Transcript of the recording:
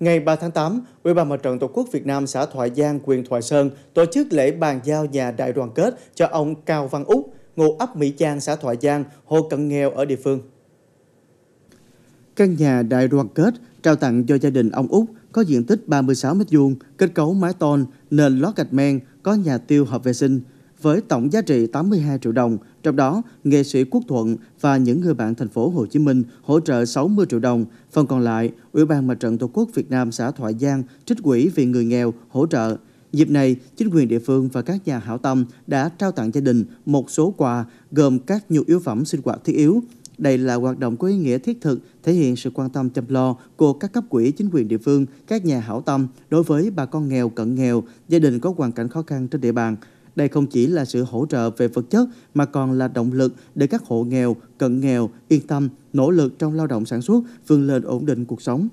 Ngày 3 tháng 8, Ủy ban Mặt trận Tổ quốc Việt Nam xã Thoại Giang, huyện Thoại Sơn tổ chức lễ bàn giao nhà đại đoàn kết cho ông Cao Văn Úc, ngụ ấp Mỹ Giang, xã Thoại Giang, hộ cận nghèo ở địa phương. Căn nhà đại đoàn kết trao tặng cho gia đình ông Úc có diện tích 36 m2, kết cấu mái tôn, nền lót gạch men, có nhà tiêu hợp vệ sinh, với tổng giá trị 82 triệu đồng, trong đó nghệ sĩ Quốc Thuận và những người bạn thành phố Hồ Chí Minh hỗ trợ 60 triệu đồng. Phần còn lại, Ủy ban Mặt trận Tổ quốc Việt Nam xã Thoại Giang trích quỹ vì người nghèo hỗ trợ. Dịp này, chính quyền địa phương và các nhà hảo tâm đã trao tặng gia đình một số quà gồm các nhu yếu phẩm sinh hoạt thiết yếu. Đây là hoạt động có ý nghĩa thiết thực, thể hiện sự quan tâm chăm lo của các cấp quỹ chính quyền địa phương, các nhà hảo tâm đối với bà con nghèo, cận nghèo, gia đình có hoàn cảnh khó khăn trên địa bàn. Đây không chỉ là sự hỗ trợ về vật chất mà còn là động lực để các hộ nghèo, cận nghèo yên tâm, nỗ lực trong lao động sản xuất, vươn lên ổn định cuộc sống.